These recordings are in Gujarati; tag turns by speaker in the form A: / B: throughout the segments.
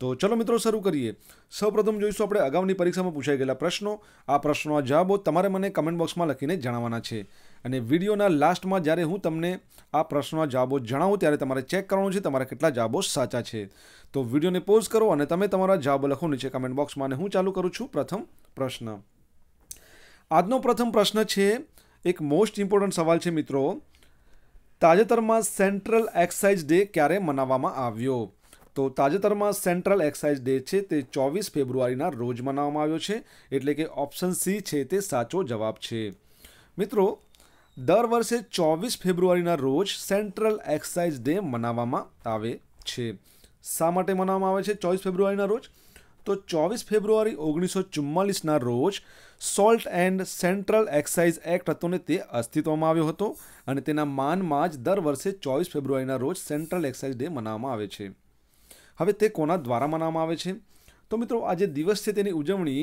A: તો ચલો મિત્રો શરૂ કરીએ સૌપ્રથમ જોઈશું આપણે અગાઉની પરીક્ષામાં પૂછાઈ ગયેલા પ્રશ્નો આ પ્રશ્નોના જવાબો તમારે મને કમેન્ટ બોક્સમાં લખીને જણાવવાના છે અને વિડીયોના લાસ્ટમાં જ્યારે હું તમને આ પ્રશ્નોના જવાબો જણાવું ત્યારે તમારે ચેક કરવાનું છે તમારા કેટલા જવાબો સાચા છે તો વિડીયોને પોઝ કરો અને તમે તમારા જવાબો લખો નીચે કમેન્ટ બોક્સમાં અને હું ચાલુ કરું છું પ્રથમ પ્રશ્ન આજનો પ્રથમ પ્રશ્ન છે એક મોસ્ટ ઇમ્પોર્ટન્ટ સવાલ છે મિત્રો તાજેતરમાં સેન્ટ્રલ એક્સાઇઝ ડે ક્યારે મનાવવામાં આવ્યો તો તાજેતરમાં સેન્ટ્રલ એક્સાઇઝ ડે છે તે ચોવીસ ફેબ્રુઆરીના રોજ મનાવવામાં આવ્યો છે એટલે કે ઓપ્શન સી છે તે સાચો જવાબ છે મિત્રો દર વર્ષે ચોવીસ ફેબ્રુઆરીના રોજ સેન્ટ્રલ એક્સાઇઝ ડે મનાવવામાં આવે છે શા માટે મનાવવામાં આવે છે ચોવીસ ફેબ્રુઆરીના રોજ તો ચોવીસ ફેબ્રુઆરી ઓગણીસો ચુમ્માલીસના રોજ salt and central excise act હતો ને તે અસ્તિત્વમાં આવ્યો હતો અને તેના માનમાં જ દર વર્ષે ચોવીસ ફેબ્રુઆરીના રોજ સેન્ટ્રલ એક્સાઇઝ ડે મનાવવામાં આવે છે હવે તે કોના દ્વારા મનાવવામાં આવે છે તો મિત્રો આ જે દિવસ છે તેની ઉજવણી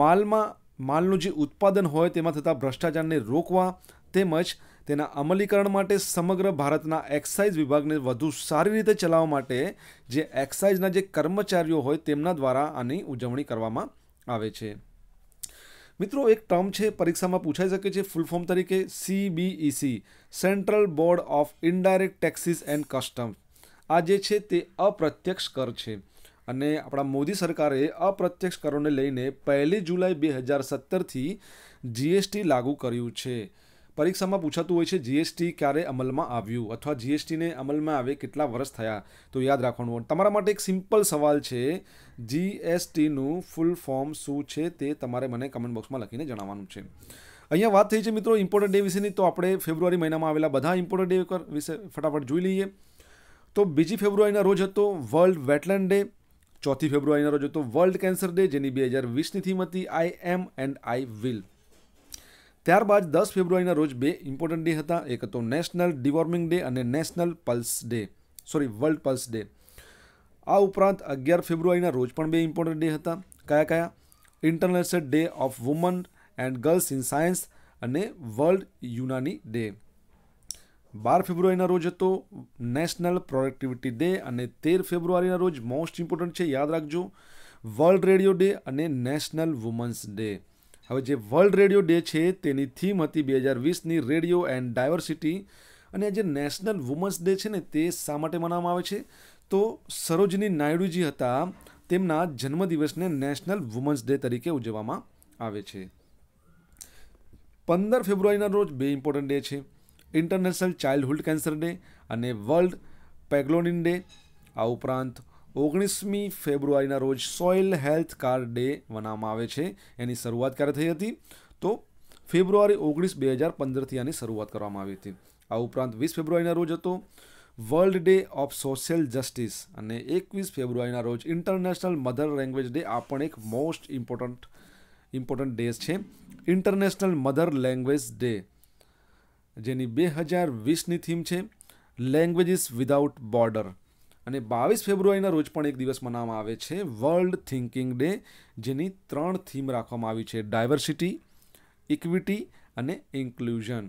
A: માલમાં માલનું જે ઉત્પાદન હોય તેમાં થતા ભ્રષ્ટાચારને રોકવા તેમજ તેના અમલીકરણ માટે સમગ્ર ભારતના એક્સાઇઝ વિભાગને વધુ સારી રીતે ચલાવવા માટે જે એક્સાઇઝના જે કર્મચારીઓ હોય તેમના દ્વારા આની ઉજવણી કરવામાં આવે છે મિત્રો એક ટર્મ છે પરીક્ષામાં પૂછાઈ શકે છે ફૂલ ફોર્મ તરીકે CBEC central board of indirect taxes and customs આ જે છે તે અપ્રત્યક્ષ કર છે અને આપણા મોદી સરકારે અપ્રત્યક્ષ કરોને લઈને પહેલી જુલાઈ બે હજાર સત્તરથી જીએસટી લાગુ કર્યું છે પરીક્ષામાં પૂછાતું હોય છે જીએસટી ક્યારે અમલમાં આવ્યું અથવા જીએસટીને અમલમાં આવે કેટલા વર્ષ થયા તો યાદ રાખવાનું તમારા માટે એક સિમ્પલ સવાલ છે જીએસટીનું ફૂલ ફોર્મ શું છે તે તમારે મને કમેન્ટ બોક્સમાં લખીને જણાવવાનું છે અહીંયા વાત થઈ છે મિત્રો ઇમ્પોર્ટન્ટ ડે વિશેની તો આપણે ફેબ્રુઆરી મહિનામાં આવેલા બધા ઇમ્પોર્ટન્ટ ડે વિશે ફટાફટ જોઈ લઈએ તો બીજી ફેબ્રુઆરીના રોજ હતો વર્લ્ડ વેટલેન્ડ ડે ચોથી ફેબ્રુઆરીના રોજ હતો વર્લ્ડ કેન્સર ડે જેની બે હજાર વીસની થીમ હતી આઈ એમ એન્ડ આઈ વિલ ત્યારબાદ દસ ફેબ્રુઆરીના રોજ બે ઇમ્પોર્ટન્ટ ડે હતા એક હતો નેશનલ ડિવોર્મિંગ ડે અને national pulse day sorry world pulse day આ ઉપરાંત અગિયાર ફેબ્રુઆરીના રોજ પણ બે ઇમ્પોર્ટન્ટ ડે હતા કયા કયા international day of women and girls in science અને વર્લ્ડ યુનાની ડે બાર ફેબ્રુઆરીના રોજ હતો નેશનલ પ્રોડક્ટિવિટી ડે અને તેર ફેબ્રુઆરીના રોજ મોસ્ટ ઇમ્પોર્ટન્ટ છે યાદ રાખજો વર્લ્ડ રેડિયો ડે અને નેશનલ વુમન્સ ડે હવે જે વર્લ્ડ રેડિયો ડે છે તેની થીમ હતી બે હજાર વીસની રેડિયો એન્ડ ડાયવર્સિટી અને જે નેશનલ વુમન્સ ડે છે ને તે શા માટે મનાવવામાં આવે છે તો સરોજની નાયડુજી હતા તેમના જન્મદિવસને નેશનલ વુમન્સ ડે તરીકે ઉજવવામાં આવે છે પંદર ફેબ્રુઆરીના રોજ બે ઇમ્પોર્ટન્ટ ડે છે ઇન્ટરનેશનલ ચાઇલ્ડહુડ કેન્સર ડે અને વર્લ્ડ પેગ્લોનિન ડે આ ઉપરાંત ઓગણીસમી ફેબ્રુઆરીના રોજ સોઇલ હેલ્થ કાર્ડ ડે મનાવવામાં આવે છે એની શરૂઆત ક્યારે થઈ હતી તો ફેબ્રુઆરી ઓગણીસ બે હજાર પંદરથી આની શરૂઆત કરવામાં આવી હતી આ ઉપરાંત વીસ ફેબ્રુઆરીના રોજ હતો world day of social justice અને એકવીસ ફેબ્રુઆરીના રોજ ઇન્ટરનેશનલ મધર લેંગ્વેજ ડે આ પણ એક મોસ્ટ ઇમ્પોર્ટન્ટ ઇમ્પોર્ટન્ટ ડેઝ છે ઇન્ટરનેશનલ મધર લેંગ્વેજ ડે જેની બે હજાર વીસની થીમ છે લેંગ્વેજીસ વિધાઉટ બોર્ડર અને બાવીસ ફેબ્રુઆરીના રોજ પણ એક દિવસ મનાવવામાં આવે છે વર્લ્ડ થિંકિંગ ડે જેની ત્રણ થીમ રાખવામાં આવી છે ડાયવર્સિટી ઇક્વિટી અને ઇન્ક્લુઝન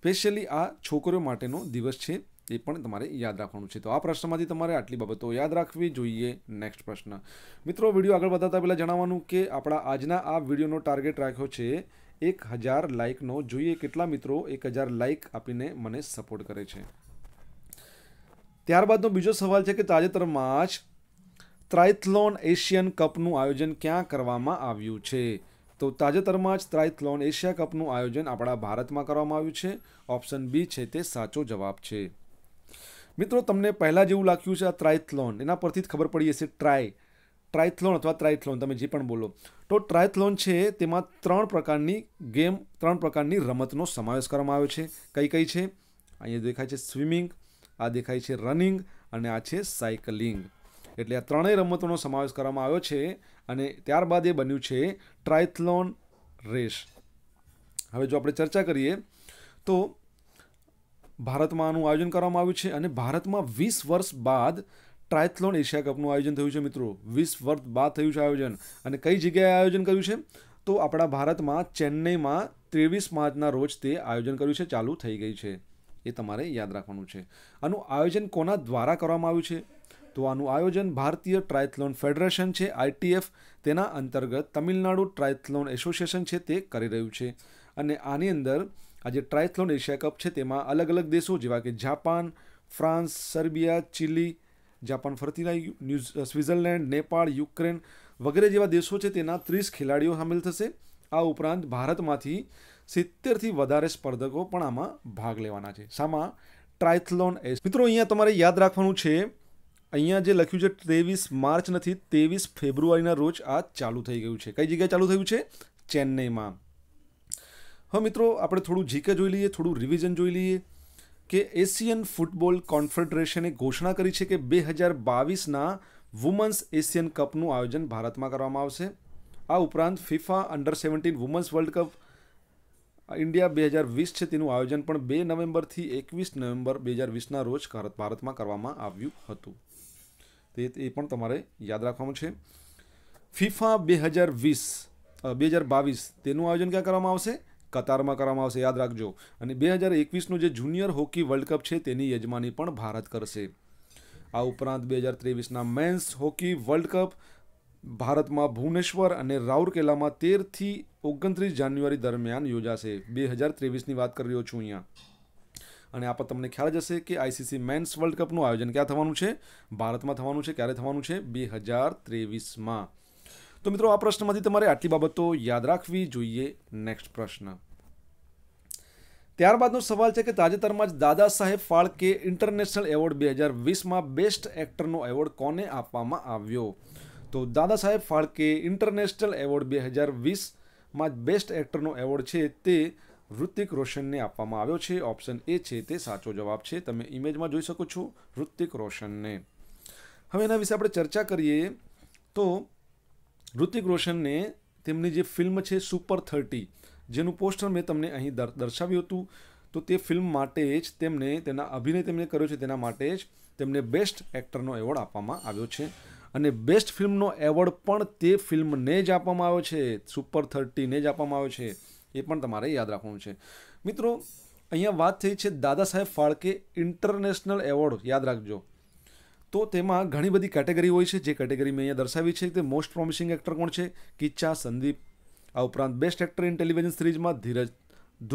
A: સ્પેશિયલી આ છોકરીઓ માટેનો દિવસ છે એ પણ તમારે યાદ રાખવાનું છે તો આ પ્રશ્નમાંથી તમારે આટલી બાબતો યાદ રાખવી જોઈએ નેક્સ્ટ પ્રશ્ન મિત્રો વિડીયો આગળ વધારતા પહેલાં જણાવવાનું કે આપણા આજના આ વિડીયોનો ટાર્ગેટ રાખ્યો છે એક હજાર લાઇકનો જોઈએ કેટલા મિત્રો એક હજાર લાઇક આપીને મને સપોર્ટ કરે છે ત્યારબાદનો બીજો સવાલ છે કે તાજેતરમાં જ ત્રાઇથલોન એશિયન કપનું આયોજન ક્યાં કરવામાં આવ્યું છે તો તાજેતરમાં જ ત્રાઇથલોન એશિયા કપનું આયોજન આપણા ભારતમાં કરવામાં આવ્યું છે ઓપ્શન બી છે તે સાચો જવાબ છે મિત્રો તમને પહેલાં જેવું લાગ્યું છે આ ટ્રાયથ્લોન એના પરથી જ ખબર પડી હશે ટ્રાય ટ્રાયથ્લોન અથવા ટ્રાયથલોન તમે જે પણ બોલો તો ટ્રાયથલોન છે તેમાં ત્રણ પ્રકારની ગેમ ત્રણ પ્રકારની રમતનો સમાવેશ કરવામાં આવ્યો છે કઈ કઈ છે અહીંયા દેખાય છે સ્વિમિંગ આ દેખાય છે રનિંગ અને આ છે સાયકલિંગ એટલે આ ત્રણેય રમતોનો સમાવેશ કરવામાં આવ્યો છે અને ત્યારબાદ એ બન્યું છે ટ્રાયથલોન રેસ હવે જો આપણે ચર્ચા કરીએ તો ભારતમાં આનું આયોજન કરવામાં આવ્યું છે અને ભારતમાં વીસ વર્ષ બાદ ટ્રાયથલોન એશિયા કપનું આયોજન થયું છે મિત્રો વીસ વર્ષ બાદ થયું છે આયોજન અને કઈ જગ્યાએ આયોજન કર્યું છે તો આપણા ભારતમાં ચેન્નઈમાં ત્રેવીસ માર્ચના રોજ તે આયોજન કર્યું છે ચાલુ થઈ ગઈ છે એ તમારે યાદ રાખવાનું છે આનું આયોજન કોના દ્વારા કરવામાં આવ્યું છે તો આનું આયોજન ભારતીય ટ્રાયથલોન ફેડરેશન છે આઈટીએફ તેના અંતર્ગત તમિલનાડુ ટ્રાયથલોન એસોસિએશન છે તે કરી રહ્યું છે અને આની અંદર આ જે ટ્રાયથલોન એશિયા કપ છે તેમાં અલગ અલગ દેશો જેવા કે Japan France Serbia Chile Japan ફરતી ન્યૂઝ સ્વિટ્ઝરલેન્ડ નેપાળ યુક્રેન વગેરે જેવા દેશો છે તેના ત્રીસ ખેલાડીઓ સામેલ થશે આ ઉપરાંત ભારતમાંથી સિત્તેરથી વધારે સ્પર્ધકો પણ આમાં ભાગ લેવાના છે સામાં ટ્રાયથલોન એસ મિત્રો અહીંયા તમારે યાદ રાખવાનું છે અહીંયા જે લખ્યું છે ત્રેવીસ માર્ચ નથી ત્રેવીસ ફેબ્રુઆરીના રોજ આ ચાલુ થઈ ગયું છે કઈ જગ્યાએ ચાલુ થયું છે ચેન્નઈમાં હવે મિત્રો આપણે થોડું જીકે જોઈ લઈએ થોડું રિવિઝન જોઈ લઈએ કે એશિયન ફૂટબોલ કોન્ફેડરેશને ઘોષણા કરી છે કે બે હજાર બાવીસના વુમન્સ એશિયન કપનું આયોજન ભારતમાં કરવામાં આવશે આ ઉપરાંત FIFA under seventeen women's world cup India બે હજાર વીસ છે તેનું આયોજન પણ બે નવેમ્બરથી એકવીસ નવેમ્બર બે હજાર વીસના રોજ ભારતમાં કરવામાં આવ્યું હતું તે એ પણ તમારે યાદ રાખવાનું છે ફિફા બે હજાર વીસ બે હજાર બાવીસ તેનું આયોજન ક્યાં કરવામાં આવશે કતારમાં કરવામાં આવશે યાદ રાખજો અને બે હજાર એકવીસનું જે જુનિયર હોકી વર્લ્ડ કપ છે તેની યજમાની પણ ભારત કરશે આ ઉપરાંત બે હજાર ત્રેવીસના મેન્સ હોકી વર્લ્ડ કપ ભારતમાં ભુવનેશ્વર અને રાઉરકેલામાં તેરથી ઓગણત્રીસ જાન્યુઆરી દરમિયાન યોજાશે બે હજાર ત્રેવીસની વાત કરી રહ્યો છું અહીંયા અને આ પર તમને ખ્યાલ જ હશે કે આઈસીસી મેન્સ વર્લ્ડ કપનું આયોજન ક્યાં થવાનું છે ભારતમાં થવાનું છે ક્યારે થવાનું છે બે હજાર ત્રેવીસમાં તો મિત્રો આ પ્રશ્નમાંથી તમારે આટલી બાબતો યાદ રાખવી જોઈએ નેક્સ્ટ પ્રશ્ન ત્યારબાદનો સવાલ છે કે તાજેતરમાં જ દાદા સાહેબ ફાળકે ઇન્ટરનેશનલ એવોર્ડ બે હજાર વીસમાં બેસ્ટ એક્ટરનો એવોર્ડ કોને આપવામાં આવ્યો તો દાદા સાહેબ ફાળકે ઇન્ટરનેશનલ એવોર્ડ બે હજાર વીસમાં બેસ્ટ એક્ટરનો એવોર્ડ છે તે ઋતિક રોશનને આપવામાં આવ્યો છે ઓપ્શન એ છે તે સાચો જવાબ છે તમે ઇમેજમાં જોઈ શકો છો ઋતિક રોશનને હવે એના વિશે આપણે ચર્ચા કરીએ તો ઋતિક રોશનને તેમની જે ફિલ્મ છે સુપર થર્ટી જેનું પોસ્ટર મેં તમને અહીં દર્શાવ્યું હતું તો તે ફિલ્મ માટે જ તેમને તેના અભિનય તેમણે કર્યો છે તેના માટે જ તેમને બેસ્ટ એક્ટરનો એવોર્ડ આપવામાં આવ્યો છે અને બેસ્ટ ફિલ્મનો એવોર્ડ પણ તે ફિલ્મને જ આપવામાં આવ્યો છે સુપર થર્ટીને જ આપવામાં આવ્યો છે એ પણ તમારે યાદ રાખવાનું છે મિત્રો અહીંયા વાત થઈ છે દાદા સાહેબ ફાળકે ઇન્ટરનેશનલ એવોર્ડ યાદ રાખજો તો તેમાં ઘણી બધી કેટેગરી હોય છે જે કેટેગરી મેં અહીંયા દર્શાવી છે તે મોસ્ટ પ્રોમિસિંગ એક્ટર કોણ છે કિચ્ચા સંદીપ આ ઉપરાંત બેસ્ટ એક્ટર ઇન ટેલિવિઝન સિરીઝમાં ધીરજ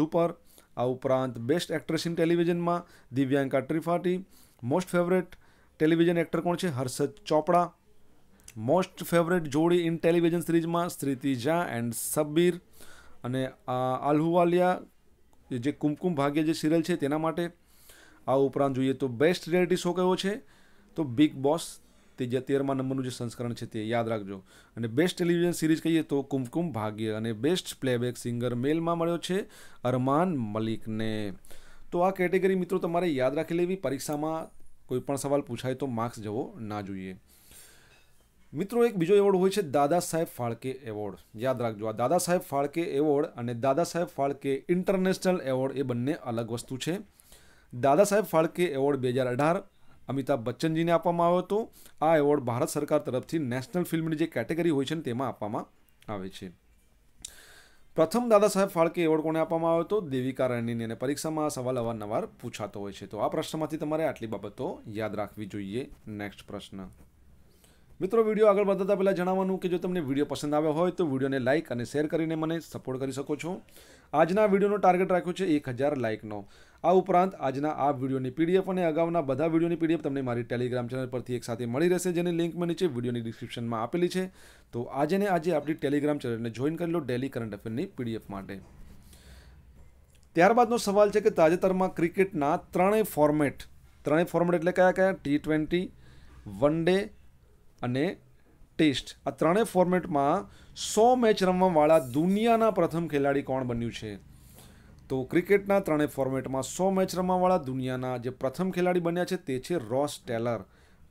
A: ધુપર આ ઉપરાંત બેસ્ટ એક્ટ્રેસ ઇન ટેલિવિઝનમાં Divyanka Tripathi most favourite television actor કોણ છે હર્ષદ ચોપડા મોસ્ટ ફેવરેટ જોડી ઇન ટેલિવિઝન સિરીઝમાં સ્ત્રીતિ ઝા એન્ડ સબ્બીર અને આ આલ્હુવાલિયા જે કુમકુમ ભાગ્ય જે સિરિયલ છે તેના માટે આ ઉપરાંત જોઈએ તો બેસ્ટ રિયાલિટી શો કયો છે તો બિગ બોસ તે જે તેરમા નંબરનું જે સંસ્કરણ છે તે યાદ રાખજો અને બેસ્ટ ટેલિવિઝન સિરીઝ કહીએ તો કુમકુમ ભાગ્ય અને બેસ્ટ પ્લેબેક સિંગર મેલમાં મળ્યો છે અરમાન મલિકને તો આ કેટેગરી મિત્રો તમારે યાદ રાખી લેવી પરીક્ષામાં કોઈ પણ સવાલ પૂછાય તો માર્ક્સ જવો ના જોઈએ મિત્રો એક બીજો એવોર્ડ હોય છે દાદા સાહેબ ફાળકે એવોર્ડ યાદ રાખજો આ દાદા સાહેબ ફાળકે એવોર્ડ અને દાદા સાહેબ ફાળકે ઇન્ટરનેશનલ એવોર્ડ એ બંને અલગ વસ્તુ છે દાદા સાહેબ ફાળકે એવોર્ડ બે હજાર અઢાર અમિતાભ બચ્ચનજીને આપવામાં આવ્યો હતો આ એવોર્ડ ભારત સરકાર તરફથી નેશનલ ફિલ્મની જે કેટેગરી હોય છે ને તેમાં આપવામાં આવે છે પ્રથમ દાદા સાહેબ ફાળકે એવોર્ડ કોને આપવામાં આવ્યો હતો દેવિકા રાણીને અને પરીક્ષામાં આ સવાલ અવારનવાર પૂછાતો હોય છે તો આ પ્રશ્નમાંથી તમારે આટલી બાબતો યાદ રાખવી જોઈએ નેક્સ્ટ પ્રશ્ન મિત્રો વિડીયો આગળ વધતા પહેલાં જણાવવાનું કે જો તમને વિડીયો પસંદ આવ્યો હોય તો વિડીયોને લાઇક અને શેર કરીને મને સપોર્ટ કરી શકો છો આજના વિડીયોનો ટાર્ગેટ રાખ્યો છે એક હજાર લાઇકનો આ ઉપરાંત આજના આ વિડીયોની પીડીએફ અને અગાઉના બધા વિડીયોની પીડીએફ તમને મારી ટેલિગ્રામ ચેનલ પરથી એક સાથે મળી રહેશે જેની લિંક મેં નીચે વિડીયોની ડિસ્ક્રિપ્શનમાં આપેલી છે તો આજે ને આજે આપણી ટેલિગ્રામ ચેનલને જોઈન કરી લો ડેલી કરંટ અફેરની પીડીએફ માટે ત્યારબાદનો સવાલ છે કે તાજેતરમાં ક્રિકેટના ત્રણેય ફોર્મેટ ત્રણેય ફોર્મેટ એટલે કયા કયા ટી ટ્વેન્ટી વન ડે અને ટેસ્ટ આ ત્રણેય ફોર્મેટમાં સો મેચ રમવાવાળા દુનિયાના પ્રથમ ખેલાડી કોણ બન્યું છે તો ક્રિકેટના ત્રણેય ફોર્મેટમાં સો મેચ રમવાવાળા દુનિયાના જે પ્રથમ ખેલાડી બન્યા છે તે છે રોસ ટેલર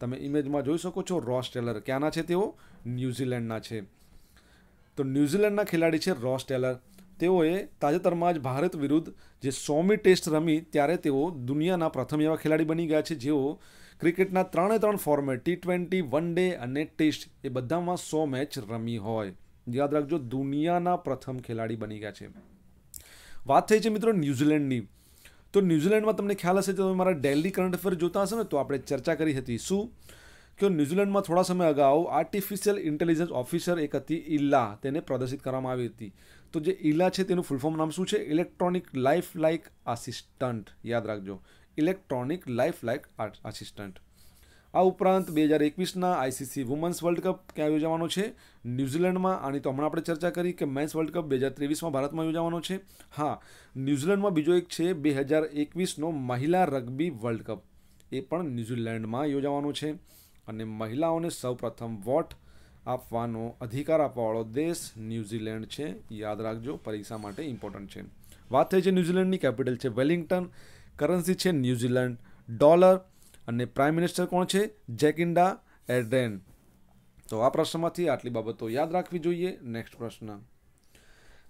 A: તમે ઇમેજમાં જોઈ શકો છો રોસ ટેલર ક્યાંના છે તેઓ ન્યૂઝીલેન્ડના છે તો ન્યૂઝીલેન્ડના ખેલાડી છે રોસ ટેલર તેઓએ તાજેતરમાં જ ભારત વિરુદ્ધ જે સોમી ટેસ્ટ રમી ત્યારે તેઓ દુનિયાના પ્રથમ એવા ખેલાડી બની ગયા છે જેઓ ક્રિકેટના ત્રણે ત્રણ format T twenty one day અને ટેસ્ટ એ બધામાં સો મેચ રમી હોય યાદ રાખજો દુનિયાના પ્રથમ ખેલાડી બની ગયા છે વાત થઈ છે મિત્રો ન્યૂઝીલેન્ડની તો ન્યૂઝીલેન્ડમાં તમને ખ્યાલ હશે તો તમે મારા ડેલી કરંટ અફેર જોતા હશે ને તો આપણે ચર્ચા કરી હતી શું કે ન્યૂઝીલેન્ડમાં થોડા સમય અગાઉ આર્ટિફિશિયલ ઇન્ટેલિજન્સ ઓફિસર એક હતી ઇલ્લા તેને પ્રદર્શિત કરવામાં આવી હતી તો જે ઇલા છે તેનું ફૂલ ફોર્મ નામ શું છે ઇલેક્ટ્રોનિક લાઈફ લાઇક આસિસ્ટન્ટ યાદ રાખજો ઇલેક્ટ્રોનિક લાઈફ લાઇક આસિસ્ટન્ટ આ ઉપરાંત બે હજાર એકવીસના આઈસીસી વુમન્સ વર્લ્ડ કપ ક્યાં યોજાવાનો છે ન્યૂઝીલેન્ડમાં આની તો હમણાં આપણે ચર્ચા કરી કે મેન્સ વર્લ્ડ કપ બે હજાર ત્રેવીસમાં ભારતમાં યોજાવાનો છે હા ન્યૂઝીલેન્ડમાં બીજો એક છે બે હજાર એકવીસનો મહિલા રગ્બી વર્લ્ડ કપ એ પણ ન્યૂઝીલેન્ડમાં યોજાવાનો છે અને મહિલાઓને સૌપ્રથમ વોટ આપવાનો અધિકાર આપવાવાળો દેશ ન્યૂઝીલેન્ડ છે યાદ રાખજો પરીક્ષા માટે ઇમ્પોર્ટન્ટ છે વાત થઈ છે ન્યૂઝીલેન્ડની કેપિટલ છે વેલિંગ્ટન કરન્સી છે ન્યૂઝીલેન્ડ ડોલર અને પ્રાઇમ મિનિસ્ટર કોણ છે જેકિન્ડા એડ્રેન તો આ પ્રશ્નમાંથી આટલી બાબતો યાદ રાખવી જોઈએ નેક્સ્ટ પ્રશ્ન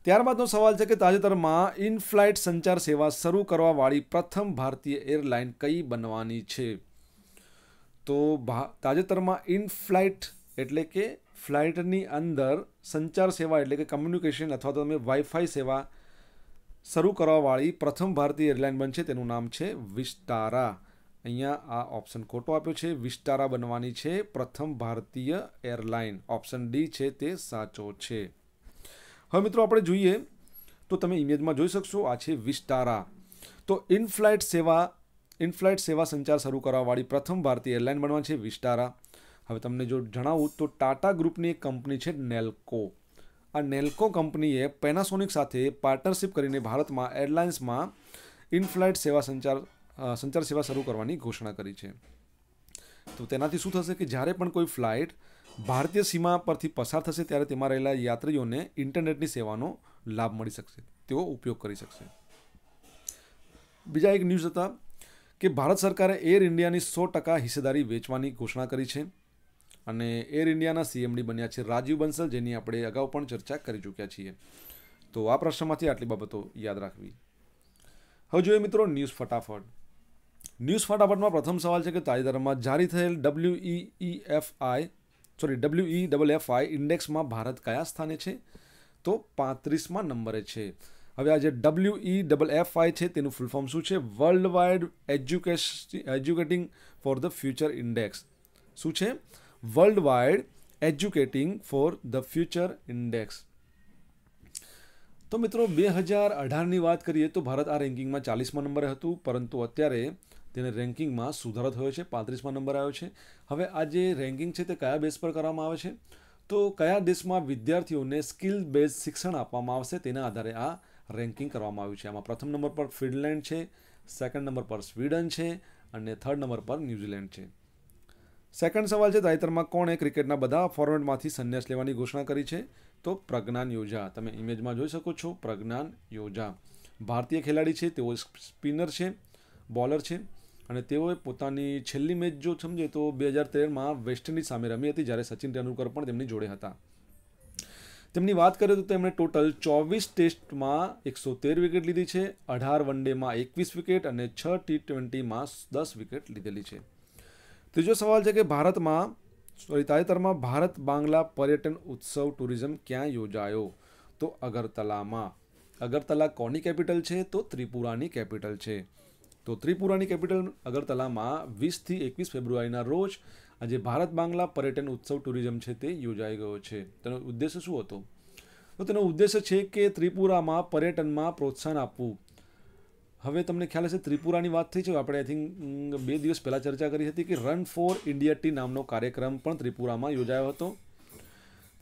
A: ત્યારબાદનો સવાલ છે કે તાજેતરમાં ઇન ફ્લાઇટ સંચાર સેવા શરૂ કરવાવાળી પ્રથમ ભારતીય એરલાઇન કઈ બનવાની છે તો તાજેતરમાં ઇન ફ્લાઇટ એટલે કે ફ્લાઇટની અંદર સંચાર સેવા એટલે કે કમ્યુનિકેશન અથવા તો તમે વાઈફાઈ સેવા શરૂ કરવાવાળી પ્રથમ ભારતીય એરલાઇન બનશે તેનું નામ છે વિસ્ટારા અહીંયા આ ઓપ્શન ખોટો આપ્યો છે વિસ્ટારા બનવાની છે પ્રથમ ભારતીય એરલાઇન ઓપ્શન ડી છે તે સાચો છે હવે મિત્રો આપણે જોઈએ તો તમે ઇમેજમાં જોઈ શકશો આ છે વિસ્ટારા તો ઇનફ્લાઇટ સેવા ઇનફ્લાઇટ સેવા સંચાર શરૂ કરવાવાળી પ્રથમ ભારતીય એરલાઇન બનવાની છે વિસ્ટારા હવે તમને જો જણાવું તો ટાટા ગ્રુપની એક કંપની છે નેલ્કો આ નેલ્કો કંપનીએ પેનાસોનિક સાથે પાર્ટનરશિપ કરીને ભારતમાં એરલાઇન્સમાં ઇનફ્લાઇટ સેવા સંચાર સંચાર સેવા શરૂ કરવાની ઘોષણા કરી છે તો તેનાથી શું થશે કે જ્યારે પણ કોઈ ફ્લાઇટ ભારતીય સીમા પરથી પસાર થશે ત્યારે તેમાં રહેલા યાત્રીઓને ઇન્ટરનેટની સેવાનો લાભ મળી શકશે તેઓ ઉપયોગ કરી શકશે બીજા એક ન્યૂઝ હતા કે ભારત સરકારે એર ઇન્ડિયાની સો ટકા હિસ્સેદારી વેચવાની ઘોષણા કરી છે અને એર ઇન્ડિયાના સીએમડી બન્યા છે રાજીવ બંસલ જેની આપણે અગાઉ પણ ચર્ચા કરી ચૂક્યા છીએ તો આ પ્રશ્નમાંથી આટલી બાબતો યાદ રાખવી હવે જોઈએ મિત્રો ન્યૂઝ ફટાફટ ન્યૂઝ ફટાફટમાં પ્રથમ સવાલ છે કે તાજેતરમાં જારી થયેલ W E F I sorry W E double F I ઇન્ડેક્સમાં ભારત કયા સ્થાને છે તો પાંત્રીસમાં નંબરે છે હવે આ જે W E double F I છે તેનું ફૂલ ફોર્મ શું છે world wide education educating for the future index શું છે worldwide educating for the future index તો મિત્રો બે હજાર અઢારની વાત કરીએ તો ભારત આ રેન્કિંગમાં ચાલીસમાં નંબરે હતું પરંતુ અત્યારે તેને રેન્કિંગમાં સુધારો થયો છે પાંત્રીસમાં નંબર આવ્યો છે હવે આ જે રેન્કિંગ છે તે કયા બેઝ પર કરવામાં આવે છે તો કયા દેશમાં વિદ્યાર્થીઓને સ્કિલ બેઝ શિક્ષણ આપવામાં આવશે તેના આધારે આ રેન્કિંગ કરવામાં આવ્યું છે આમાં પ્રથમ નંબર પર ફિનલેન્ડ છે સેકન્ડ નંબર પર સ્વીડન છે અને થર્ડ નંબર પર ન્યૂઝીલેન્ડ છે સેકન્ડ સવાલ છે તાજેતરમાં કોણે ક્રિકેટના બધા ફોર્મેટમાંથી સંન્યાસ લેવાની ઘોષણા કરી છે તો પ્રજ્ઞાન યોજા તમે ઇમેજમાં જોઈ શકો છો પ્રજ્ઞાન યોજા ભારતીય ખેલાડી છે તેઓ સ્પિનર છે બોલર છે અને તેઓએ પોતાની છેલ્લી મેચ જો સમજે તો બે હજાર તેરમાં વેસ્ટ ઇન્ડિઝ સામે રમી હતી જ્યારે સચિન તેંડુલકર પણ તેમની જોડે હતા તેમની વાત કરીએ તો તેમણે ટોટલ ચોવીસ ટેસ્ટમાં એકસો તેર વિકેટ લીધી છે અઢાર વન ડેમાં એકવીસ વિકેટ અને છ ટી ટ્વેન્ટીમાં દસ વિકેટ લીધેલી છે ત્રીજો સવાલ છે કે ભારતમાં સોરી તાજેતરમાં ભારત બાંગ્લા પર્યટન ઉત્સવ ટુરિઝમ ક્યાં યોજાયો તો અગરતલામાં અગરતલા કોની કેપિટલ છે તો ત્રિપુરાની કેપિટલ છે તો ત્રિપુરાની કેપિટલ અગરતલામાં વીસથી એકવીસ ફેબ્રુઆરીના રોજ આજે ભારત બાંગ્લા પર્યટન ઉત્સવ ટુરિઝમ છે તે યોજાઈ ગયો છે તેનો ઉદ્દેશ્ય શું હતો તો તેનો ઉદ્દેશ્ય છે કે ત્રિપુરામાં પર્યટનમાં પ્રોત્સાહન આપવું હવે તમને ખ્યાલ હશે ત્રિપુરાની વાત થઈ છે આપણે આઈ થિંક બે દિવસ પહેલાં ચર્ચા કરી હતી કે રન ફોર ઇન્ડિયા ટી નામનો કાર્યક્રમ પણ ત્રિપુરામાં યોજાયો હતો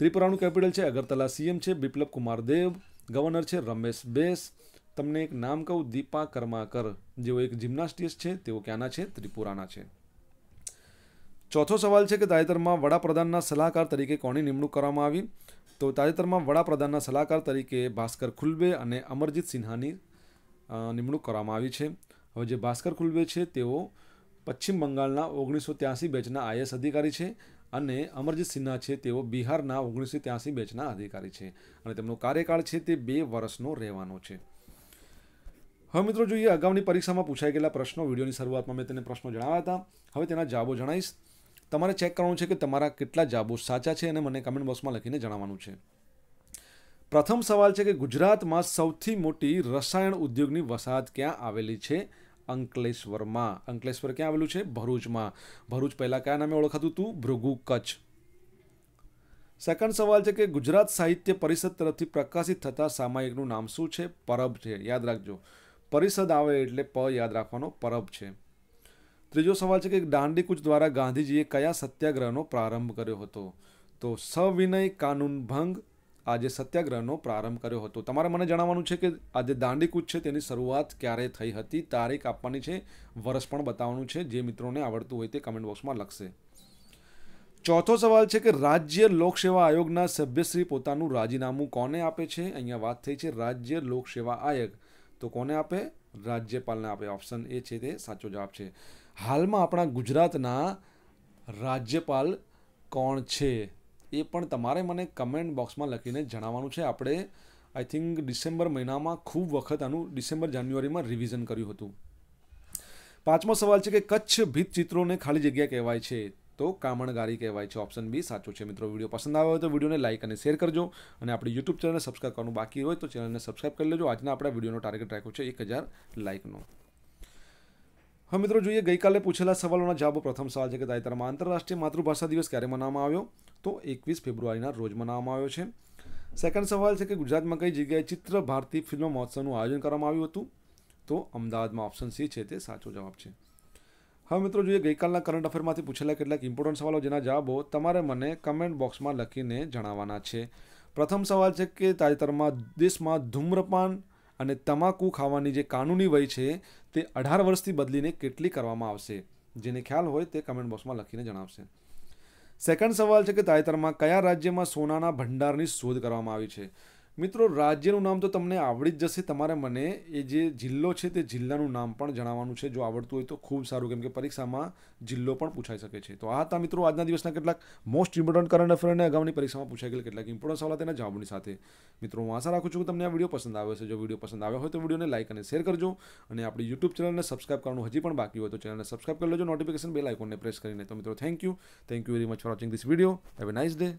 A: ત્રિપુરાનું કેપિટલ છે અગરતલા સીએમ છે બિપ્લબ કુમાર દેવ ગવર્નર છે રમેશ બેસ તમને એક નામ કહું દીપા કર્માકર જેઓ એક જિમ્નાસ્ટિસ્ટ છે તેઓ ક્યાંના છે ત્રિપુરાના છે ચોથો સવાલ છે કે તાજેતરમાં વડાપ્રધાનના સલાહકાર તરીકે કોની નિમણૂક કરવામાં આવી તો તાજેતરમાં વડાપ્રધાનના સલાહકાર તરીકે ભાસ્કર ખુલ્બે અને અમરજીત સિન્હાની નિમણૂક કરવામાં આવી છે હવે જે ભાસ્કર ખુલ્બે છે તેઓ પશ્ચિમ બંગાળના ઓગણીસો ત્યાસી બેચના આઈએસ અધિકારી છે અને અમરજીત સિન્હા છે તેઓ બિહારના ઓગણીસો ત્યાસી બેચના અધિકારી છે અને તેમનો કાર્યકાળ છે તે બે વર્ષનો રહેવાનો છે હવે મિત્રો જોઈએ અગાઉની પરીક્ષામાં પૂછાઈ ગયેલા પ્રશ્નો વિડીયોની શરૂઆતમાં મેં તેને પ્રશ્નો જણાવ્યા હતા હવે તેના જવાબો જણાવીશ તમારે ચેક કરવાનું છે કે તમારા કેટલા જાબો સાચા છે અને મને કમેન્ટ બોક્સમાં લખીને જણાવવાનું છે પ્રથમ સવાલ છે કે ગુજરાતમાં સૌથી મોટી રસાયણ ઉદ્યોગની વસાહત ક્યાં આવેલી છે અંકલેશ્વરમાં અંકલેશ્વર ક્યાં આવેલું છે ભરૂચમાં ભરૂચ પહેલાં કયા નામે ઓળખાતું હતું ભૃગુ કચ્છ સેકન્ડ સવાલ છે કે ગુજરાત સાહિત્ય પરિષદ તરફથી પ્રકાશિત થતા સામાયિકનું નામ શું છે પરબ છે યાદ રાખજો પરિષદ આવે એટલે પ યાદ રાખવાનો પરબ છે ત્રીજો સવાલ છે કે દાંડીકૂચ દ્વારા ગાંધીજીએ કયા સત્યાગ્રહનો પ્રારંભ કર્યો હતો તો સવિનય કાનૂન ભંગ આજે સત્યાગ્રહનો પ્રારંભ કર્યો હતો તમારે મને જણાવવાનું છે કે આજે દાંડીકૂચ છે તેની શરૂઆત ક્યારે થઈ હતી તારીખ આપવાની છે વર્ષ પણ બતાવવાનું છે જે મિત્રોને આવડતું હોય તે કમેન્ટ બોક્સમાં લખશે ચોથો સવાલ છે કે રાજ્ય લોકસેવા આયોગના સભ્યશ્રી પોતાનું રાજીનામું કોને આપે છે અહીંયા વાત થઈ છે રાજ્ય લોકસેવા આયોગ તો કોને આપે રાજ્યપાલને આપે ઓપ્શન એ છે તે સાચો જવાબ છે હાલમાં આપણા ગુજરાતના રાજ્યપાલ કોણ છે એ પણ તમારે મને કમેન્ટ બોક્સમાં લખીને જણાવવાનું છે આપણે આઈ થિંક ડિસેમ્બર મહિનામાં ખૂબ વખત આનું ડિસેમ્બર જાન્યુઆરીમાં રિવિઝન કર્યું હતું પાંચમો સવાલ છે કે કચ્છ ચિત્રોને ખાલી જગ્યા કહેવાય છે તો કામણગારી કહેવાય છે ઓપ્શન બી સાચો છે મિત્રો વિડીયો પસંદ આવ્યો તો વિડીયોને લાઇક અને શેર કરજો અને આપણી યુટ્યુબ ચેનલને સબસ્ક્રાઈબ કરવાનું બાકી હોય તો ચેનલને સબસ્ક્રાઈબ કરી લેજો આજના આપણા વિડીયોનો ટાર્ગેટ રાખ્યો છે એક હજાર લાઇકનો હવે મિત્રો જોઈએ ગઈકાલે પૂછેલા સવાલોના જવાબો પ્રથમ સવાલ છે કે તાજેતરમાં આંતરરાષ્ટ્રીય માતૃભાષા દિવસ ક્યારે મનાવવામાં આવ્યો તો એકવીસ ફેબ્રુઆરીના રોજ મનાવવામાં આવ્યો છે સેકન્ડ સવાલ છે કે ગુજરાતમાં કઈ જગ્યાએ ચિત્ર ભારતી ફિલ્મ મહોત્સવનું આયોજન કરવામાં આવ્યું હતું તો અમદાવાદમાં ઓપ્શન સી છે તે સાચો જવાબ છે હવે મિત્રો જોઈએ ગઈકાલના કરંટ અફેરમાંથી પૂછેલા કેટલાક ઇમ્પોર્ટન્ટ સવાલો જેના જવાબો તમારે મને કમેન્ટ બોક્સમાં લખીને જણાવવાના છે પ્રથમ સવાલ છે કે તાજેતરમાં દેશમાં ધૂમ્રપાન અને તમાકુ ખાવાની જે કાનૂની વય છે તે અઢાર વર્ષથી બદલીને કેટલી કરવામાં આવશે જેને ખ્યાલ હોય તે કમેન્ટ બોક્સમાં લખીને જણાવશે સેકન્ડ સવાલ છે કે તાજેતરમાં કયા રાજ્યમાં સોનાના ભંડારની શોધ કરવામાં આવી છે મિત્રો રાજ્યનું નામ તો તમને આવડી જ જશે તમારે મને એ જે જિલ્લો છે તે જિલ્લાનું નામ પણ જણાવવાનું છે જો આવડતું હોય તો ખૂબ સારું કેમ કે પરીક્ષામાં જિલ્લો પણ પૂછાઈ શકે છે તો આ હતા મિત્રો આજના દિવસના કેટલાક મોસ્ટ ઇમ્પોર્ટન્ટ કરંટ અને અગાઉની પરીક્ષામાં પૂછાઈ ગયેલા કેટલાક ઇમ્પોર્ટન્ટ સવાલ તેના જવાબની સાથે મિત્રો હું આશા રાખું છું કે તમને આ વિડીયો પસંદ આવ્યો છે જો વિડીયો પસંદ આવ્યો હોય તો વિડીયોને લાઇક અને શેર કરજો અને આપણી યુટ્યુબ ચેનલને સબસ્ક્રાઇબ કરવાનું હજી પણ બાકી હોય તો ચેનલને સબસ્ક્રાઇબ કરી લેજો નોટિફિકેશન બેલ આઇકોનને પ્રેસ કરીને તો મિત્રો thank you thank you very much for watching this video have a nice day